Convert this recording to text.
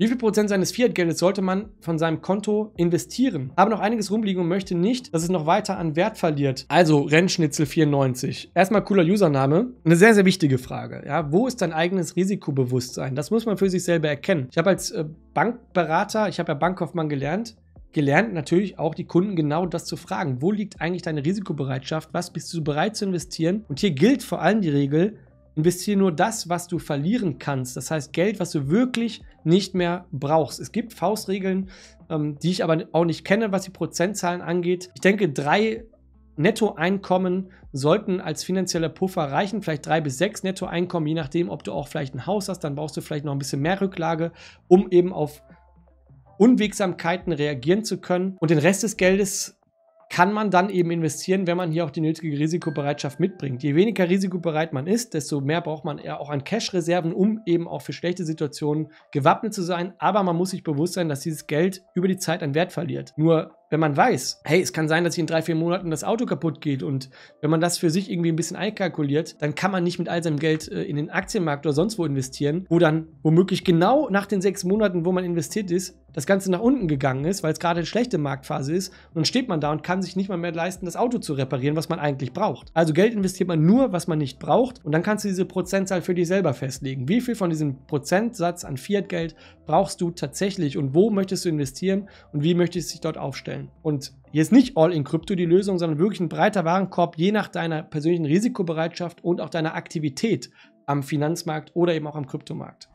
Wie viel Prozent seines Fiat-Geldes sollte man von seinem Konto investieren? Habe noch einiges rumliegen und möchte nicht, dass es noch weiter an Wert verliert. Also Rennschnitzel94. Erstmal cooler Username. Eine sehr, sehr wichtige Frage. Ja, wo ist dein eigenes Risikobewusstsein? Das muss man für sich selber erkennen. Ich habe als äh, Bankberater, ich habe ja Bankkaufmann gelernt, gelernt, natürlich auch die Kunden genau das zu fragen. Wo liegt eigentlich deine Risikobereitschaft? Was bist du bereit zu investieren? Und hier gilt vor allem die Regel, investiere nur das, was du verlieren kannst. Das heißt Geld, was du wirklich nicht mehr brauchst. Es gibt Faustregeln, ähm, die ich aber auch nicht kenne, was die Prozentzahlen angeht. Ich denke, drei Nettoeinkommen sollten als finanzieller Puffer reichen, vielleicht drei bis sechs Nettoeinkommen, je nachdem, ob du auch vielleicht ein Haus hast, dann brauchst du vielleicht noch ein bisschen mehr Rücklage, um eben auf Unwegsamkeiten reagieren zu können. Und den Rest des Geldes kann man dann eben investieren, wenn man hier auch die nötige Risikobereitschaft mitbringt. Je weniger risikobereit man ist, desto mehr braucht man eher auch an Cash-Reserven, um eben auch für schlechte Situationen gewappnet zu sein. Aber man muss sich bewusst sein, dass dieses Geld über die Zeit an Wert verliert. Nur wenn man weiß, hey, es kann sein, dass ich in drei, vier Monaten das Auto kaputt geht und wenn man das für sich irgendwie ein bisschen einkalkuliert, dann kann man nicht mit all seinem Geld äh, in den Aktienmarkt oder sonst wo investieren, wo dann womöglich genau nach den sechs Monaten, wo man investiert ist, das Ganze nach unten gegangen ist, weil es gerade eine schlechte Marktphase ist. Und dann steht man da und kann sich nicht mal mehr leisten, das Auto zu reparieren, was man eigentlich braucht. Also Geld investiert man nur, was man nicht braucht. Und dann kannst du diese Prozentzahl für dich selber festlegen. Wie viel von diesem Prozentsatz an Fiat-Geld brauchst du tatsächlich und wo möchtest du investieren und wie möchtest du dich dort aufstellen? sein. Und hier ist nicht All in Crypto die Lösung, sondern wirklich ein breiter Warenkorb, je nach deiner persönlichen Risikobereitschaft und auch deiner Aktivität am Finanzmarkt oder eben auch am Kryptomarkt.